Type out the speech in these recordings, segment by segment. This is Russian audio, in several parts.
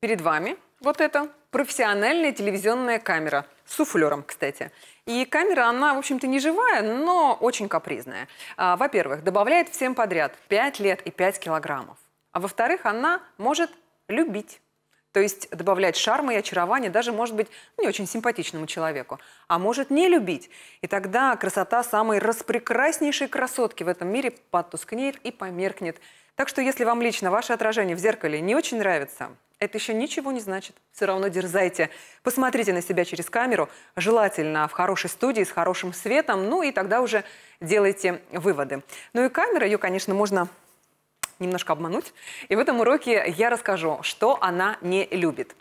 Перед вами вот это профессиональная телевизионная камера. С суфлером, кстати. И камера, она, в общем-то, не живая, но очень капризная. А, во-первых, добавляет всем подряд 5 лет и 5 килограммов. А во-вторых, она может любить. То есть добавлять шарма и очарование даже, может быть, не очень симпатичному человеку, а может не любить. И тогда красота самой распрекраснейшей красотки в этом мире потускнеет и померкнет. Так что если вам лично ваше отражение в зеркале не очень нравится, это еще ничего не значит. Все равно дерзайте. Посмотрите на себя через камеру, желательно в хорошей студии, с хорошим светом, ну и тогда уже делайте выводы. Ну и камера, ее, конечно, можно немножко обмануть. И в этом уроке я расскажу, что она не любит.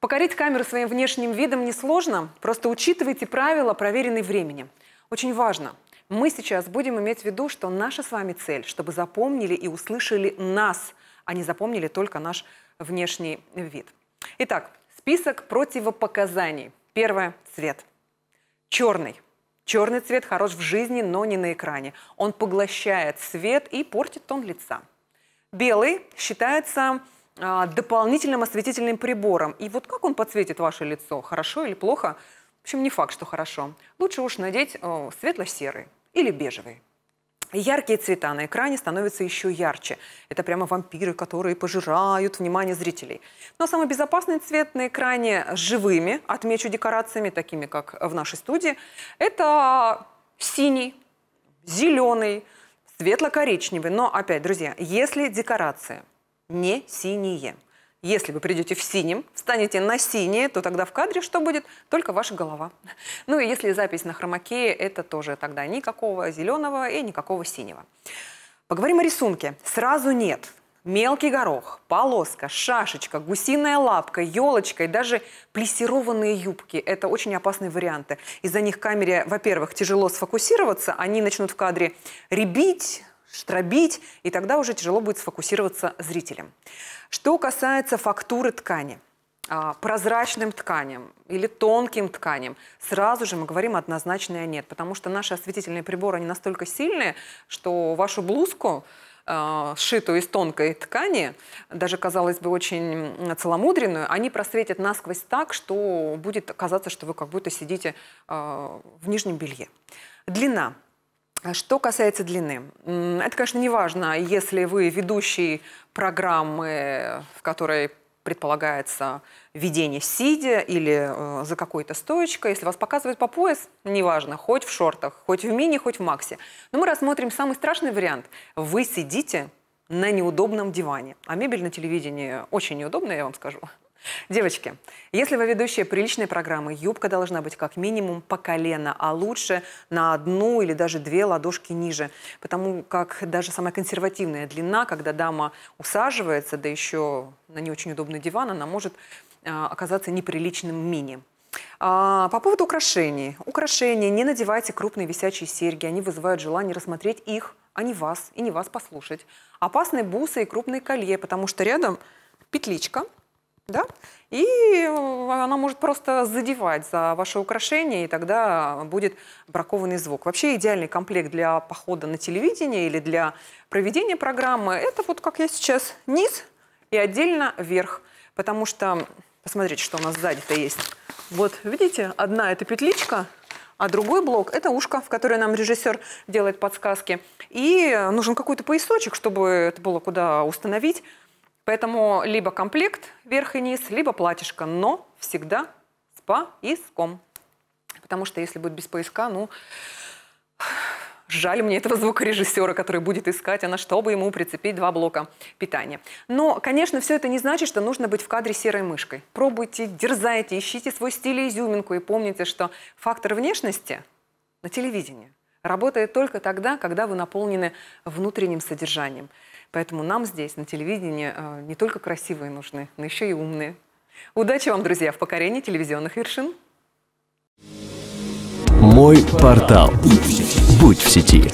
Покорить камеру своим внешним видом несложно, просто учитывайте правила, проверенные временем. Очень важно. Мы сейчас будем иметь в виду, что наша с вами цель, чтобы запомнили и услышали нас, а не запомнили только наш внешний вид. Итак, список противопоказаний. Первое – цвет. Черный. Черный цвет хорош в жизни, но не на экране. Он поглощает свет и портит тон лица. Белый считается а, дополнительным осветительным прибором. И вот как он подсветит ваше лицо, хорошо или плохо, в общем, не факт, что хорошо. Лучше уж надеть светло-серый или бежевый. Яркие цвета на экране становятся еще ярче. Это прямо вампиры, которые пожирают внимание зрителей. Но самый безопасный цвет на экране с живыми, отмечу декорациями, такими как в нашей студии, это синий, зеленый, светло-коричневый. Но опять, друзья, если декорация не синие, если вы придете в синем, станете на синее, то тогда в кадре что будет? Только ваша голова. Ну и если запись на хромакее, это тоже тогда никакого зеленого и никакого синего. Поговорим о рисунке. Сразу нет. Мелкий горох, полоска, шашечка, гусиная лапка, елочка и даже плессированные юбки – это очень опасные варианты. Из-за них камере, во-первых, тяжело сфокусироваться, они начнут в кадре ребить, штробить, и тогда уже тяжело будет сфокусироваться зрителям. Что касается фактуры ткани – а, прозрачным тканям или тонким тканям, сразу же мы говорим однозначное «нет», потому что наши осветительные приборы, они настолько сильные, что вашу блузку, а, сшитую из тонкой ткани, даже, казалось бы, очень целомудренную, они просветят насквозь так, что будет казаться, что вы как будто сидите а, в нижнем белье. Длина. Что касается длины, это, конечно, не важно, если вы ведущий программы, в которой предполагается ведение сидя или э, за какой-то стоечкой. Если вас показывают по пояс, неважно, хоть в шортах, хоть в мини, хоть в максе. Но мы рассмотрим самый страшный вариант. Вы сидите на неудобном диване. А мебель на телевидении очень неудобная, я вам скажу. Девочки, если вы ведущие приличной программы, юбка должна быть как минимум по колено, а лучше на одну или даже две ладошки ниже. Потому как даже самая консервативная длина, когда дама усаживается, да еще на не очень удобный диван, она может э, оказаться неприличным мини. А, по поводу украшений. Украшения не надевайте крупные висячие серьги, они вызывают желание рассмотреть их, а не вас, и не вас послушать. Опасны бусы и крупные колье, потому что рядом петличка – да? И она может просто задевать за ваше украшение, и тогда будет бракованный звук. Вообще идеальный комплект для похода на телевидение или для проведения программы – это вот как я сейчас низ и отдельно верх, Потому что, посмотрите, что у нас сзади-то есть. Вот, видите, одна – это петличка, а другой блок – это ушко, в которое нам режиссер делает подсказки. И нужен какой-то поясочек, чтобы это было куда установить. Поэтому либо комплект верх и низ, либо платьишко, но всегда с поиском. Потому что если будет без поиска, ну, Жаль мне этого звукорежиссера, который будет искать, а на что бы ему прицепить два блока питания. Но, конечно, все это не значит, что нужно быть в кадре серой мышкой. Пробуйте, дерзайте, ищите свой стиль и изюминку. И помните, что фактор внешности на телевидении работает только тогда, когда вы наполнены внутренним содержанием. Поэтому нам здесь, на телевидении, э, не только красивые нужны, но еще и умные. Удачи вам, друзья, в покорении телевизионных вершин. Мой портал. Будь в сети.